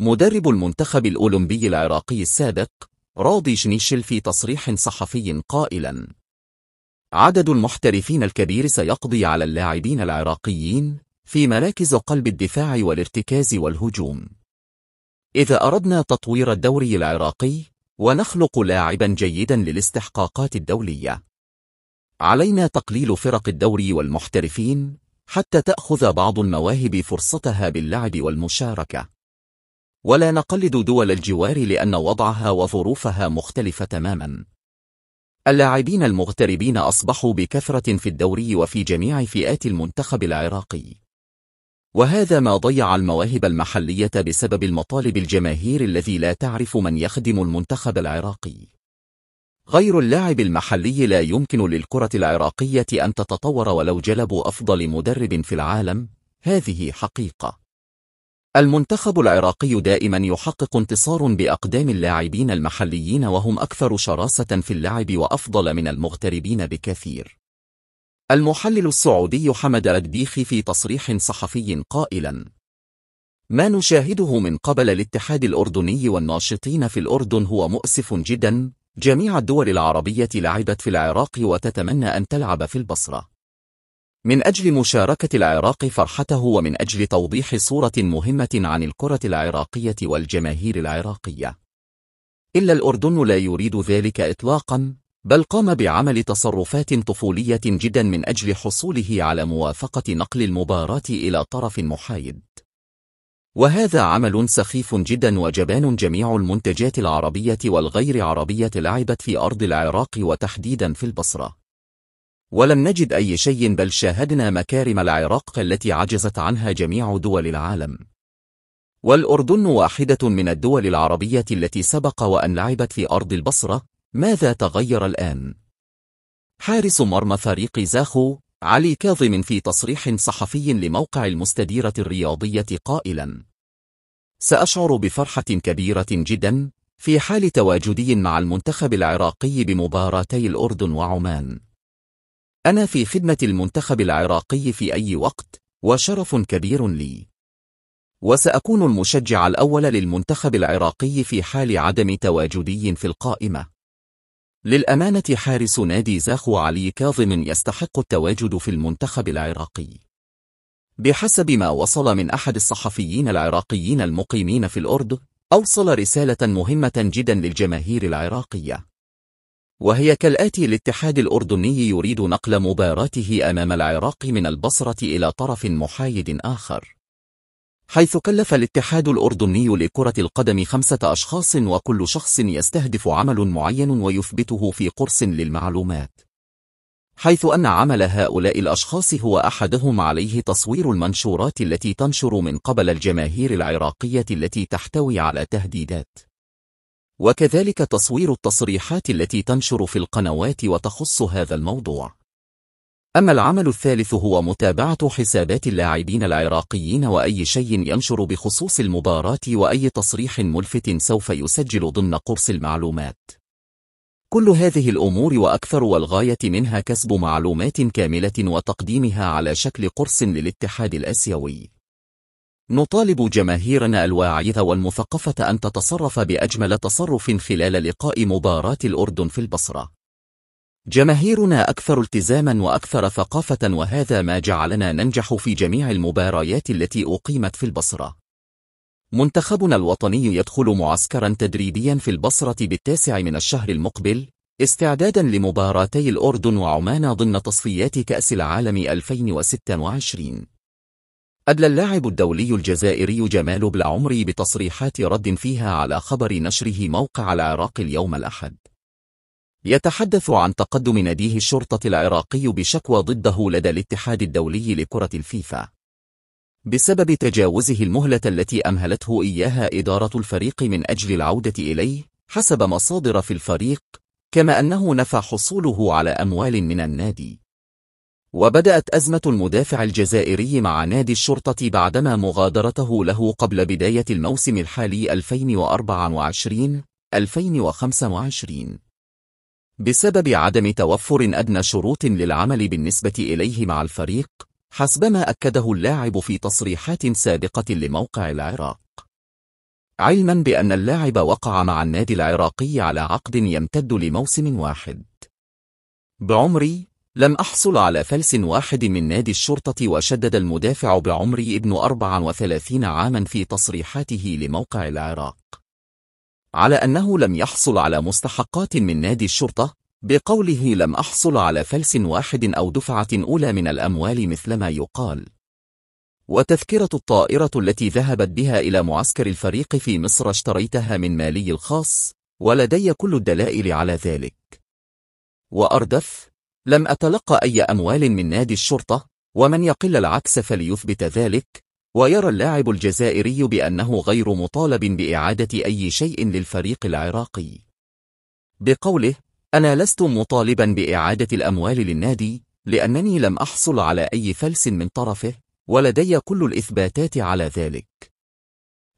مدرب المنتخب الأولمبي العراقي السابق راضي شنيشل في تصريح صحفي قائلا عدد المحترفين الكبير سيقضي على اللاعبين العراقيين في مراكز قلب الدفاع والارتكاز والهجوم إذا أردنا تطوير الدوري العراقي ونخلق لاعبا جيدا للاستحقاقات الدولية علينا تقليل فرق الدوري والمحترفين حتى تأخذ بعض المواهب فرصتها باللعب والمشاركة ولا نقلد دول الجوار لأن وضعها وظروفها مختلفة تماما اللاعبين المغتربين أصبحوا بكثرة في الدوري وفي جميع فئات المنتخب العراقي وهذا ما ضيع المواهب المحلية بسبب المطالب الجماهير الذي لا تعرف من يخدم المنتخب العراقي غير اللاعب المحلي لا يمكن للكرة العراقية أن تتطور ولو جلبوا أفضل مدرب في العالم هذه حقيقة المنتخب العراقي دائما يحقق انتصار بأقدام اللاعبين المحليين وهم أكثر شراسة في اللعب وأفضل من المغتربين بكثير المحلل السعودي حمد ردبيخي في تصريح صحفي قائلا ما نشاهده من قبل الاتحاد الأردني والناشطين في الأردن هو مؤسف جدا جميع الدول العربية لعبت في العراق وتتمنى أن تلعب في البصرة من أجل مشاركة العراق فرحته ومن أجل توضيح صورة مهمة عن الكرة العراقية والجماهير العراقية إلا الأردن لا يريد ذلك إطلاقا بل قام بعمل تصرفات طفولية جدا من أجل حصوله على موافقة نقل المباراة إلى طرف محايد وهذا عمل سخيف جدا وجبان جميع المنتجات العربية والغير عربية لعبت في أرض العراق وتحديدا في البصرة ولم نجد أي شيء بل شاهدنا مكارم العراق التي عجزت عنها جميع دول العالم والأردن واحدة من الدول العربية التي سبق وأن لعبت في أرض البصرة ماذا تغير الآن؟ حارس مرمى فريق زاخو علي كاظم في تصريح صحفي لموقع المستديرة الرياضية قائلا سأشعر بفرحة كبيرة جدا في حال تواجدي مع المنتخب العراقي بمباراتي الأردن وعمان أنا في خدمة المنتخب العراقي في أي وقت وشرف كبير لي وسأكون المشجع الأول للمنتخب العراقي في حال عدم تواجدي في القائمة للأمانة حارس نادي زاخو علي كاظم يستحق التواجد في المنتخب العراقي بحسب ما وصل من أحد الصحفيين العراقيين المقيمين في الأردن أوصل رسالة مهمة جدا للجماهير العراقية وهي كالآتي الاتحاد الأردني يريد نقل مباراته أمام العراق من البصرة إلى طرف محايد آخر حيث كلف الاتحاد الأردني لكرة القدم خمسة أشخاص وكل شخص يستهدف عمل معين ويثبته في قرص للمعلومات حيث أن عمل هؤلاء الأشخاص هو أحدهم عليه تصوير المنشورات التي تنشر من قبل الجماهير العراقية التي تحتوي على تهديدات وكذلك تصوير التصريحات التي تنشر في القنوات وتخص هذا الموضوع أما العمل الثالث هو متابعة حسابات اللاعبين العراقيين وأي شيء ينشر بخصوص المباراة وأي تصريح ملفت سوف يسجل ضمن قرص المعلومات كل هذه الأمور وأكثر والغاية منها كسب معلومات كاملة وتقديمها على شكل قرص للاتحاد الأسيوي نطالب جماهيرنا الواعية والمثقفة أن تتصرف بأجمل تصرف خلال لقاء مباراة الأردن في البصرة. جماهيرنا أكثر التزاما وأكثر ثقافة وهذا ما جعلنا ننجح في جميع المباريات التي أقيمت في البصرة. منتخبنا الوطني يدخل معسكرا تدريبيا في البصرة بالتاسع من الشهر المقبل استعدادا لمباراتي الأردن وعمان ضمن تصفيات كأس العالم 2026. أدلى اللاعب الدولي الجزائري جمال بلعمري بتصريحات رد فيها على خبر نشره موقع العراق اليوم الأحد يتحدث عن تقدم ناديه الشرطة العراقي بشكوى ضده لدى الاتحاد الدولي لكرة الفيفا بسبب تجاوزه المهلة التي أمهلته إياها إدارة الفريق من أجل العودة إليه حسب مصادر في الفريق كما أنه نفى حصوله على أموال من النادي وبدأت أزمة المدافع الجزائري مع نادي الشرطة بعدما مغادرته له قبل بداية الموسم الحالي 2024-2025 بسبب عدم توفر أدنى شروط للعمل بالنسبة إليه مع الفريق حسبما أكده اللاعب في تصريحات سابقة لموقع العراق علما بأن اللاعب وقع مع النادي العراقي على عقد يمتد لموسم واحد بعمري لم أحصل على فلس واحد من نادي الشرطة وشدد المدافع بعمري ابن 34 عاما في تصريحاته لموقع العراق على أنه لم يحصل على مستحقات من نادي الشرطة بقوله لم أحصل على فلس واحد أو دفعة أولى من الأموال مثلما يقال وتذكرة الطائرة التي ذهبت بها إلى معسكر الفريق في مصر اشتريتها من مالي الخاص ولدي كل الدلائل على ذلك وأردف لم أتلقى أي أموال من نادي الشرطة ومن يقل العكس فليثبت ذلك ويرى اللاعب الجزائري بأنه غير مطالب بإعادة أي شيء للفريق العراقي بقوله أنا لست مطالبا بإعادة الأموال للنادي لأنني لم أحصل على أي فلس من طرفه ولدي كل الإثباتات على ذلك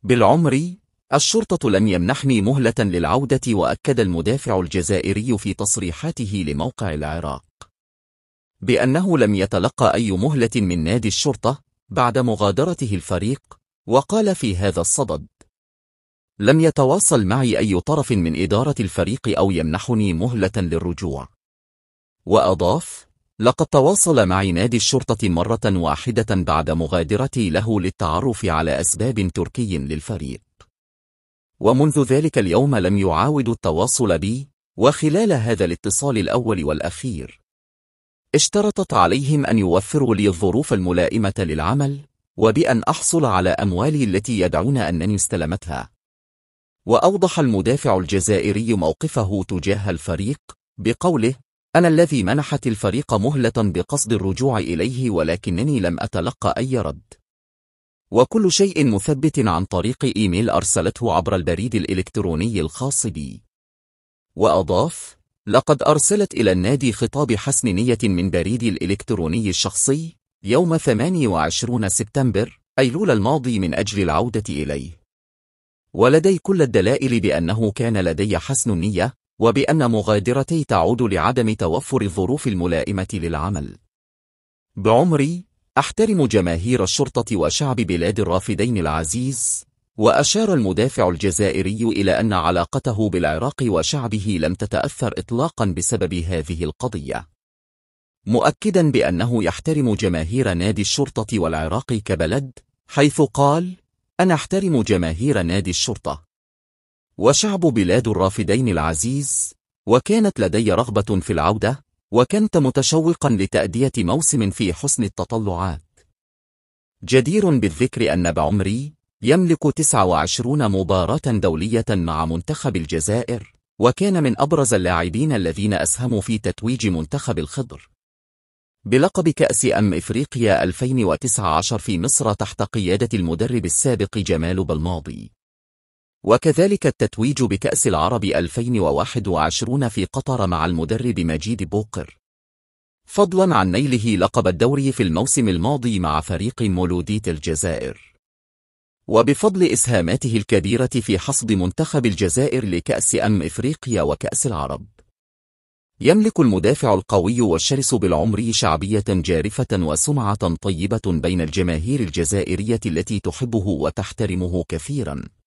بالعمر الشرطة لم يمنحني مهلة للعودة وأكد المدافع الجزائري في تصريحاته لموقع العراق بأنه لم يتلقى أي مهلة من نادي الشرطة بعد مغادرته الفريق وقال في هذا الصدد لم يتواصل معي أي طرف من إدارة الفريق أو يمنحني مهلة للرجوع وأضاف لقد تواصل معي نادي الشرطة مرة واحدة بعد مغادرتي له للتعرف على أسباب تركي للفريق ومنذ ذلك اليوم لم يعاود التواصل بي وخلال هذا الاتصال الأول والأخير اشترطت عليهم أن يوفروا لي الظروف الملائمة للعمل وبأن أحصل على أموالي التي يدعون أنني استلمتها وأوضح المدافع الجزائري موقفه تجاه الفريق بقوله أنا الذي منحت الفريق مهلة بقصد الرجوع إليه ولكنني لم أتلقى أي رد وكل شيء مثبت عن طريق إيميل أرسلته عبر البريد الإلكتروني الخاص بي وأضاف لقد أرسلت إلى النادي خطاب حسن نية من بريد الإلكتروني الشخصي يوم 28 سبتمبر أيلول الماضي من أجل العودة إليه ولدي كل الدلائل بأنه كان لدي حسن نية وبأن مغادرتي تعود لعدم توفر الظروف الملائمة للعمل بعمري أحترم جماهير الشرطة وشعب بلاد الرافدين العزيز وأشار المدافع الجزائري إلى أن علاقته بالعراق وشعبه لم تتأثر إطلاقا بسبب هذه القضية مؤكدا بأنه يحترم جماهير نادي الشرطة والعراق كبلد حيث قال أنا احترم جماهير نادي الشرطة وشعب بلاد الرافدين العزيز وكانت لدي رغبة في العودة وكنت متشوقا لتأدية موسم في حسن التطلعات جدير بالذكر أن بعمري يملك 29 مباراة دولية مع منتخب الجزائر وكان من أبرز اللاعبين الذين أسهموا في تتويج منتخب الخضر بلقب كأس أم إفريقيا 2019 في مصر تحت قيادة المدرب السابق جمال بلماضي وكذلك التتويج بكأس العرب 2021 في قطر مع المدرب مجيد بوقر فضلا عن نيله لقب الدوري في الموسم الماضي مع فريق مولودية الجزائر وبفضل إسهاماته الكبيرة في حصد منتخب الجزائر لكأس أم إفريقيا وكأس العرب. يملك المدافع القوي والشرس بالعمر شعبية جارفة وسمعة طيبة بين الجماهير الجزائرية التي تحبه وتحترمه كثيراً.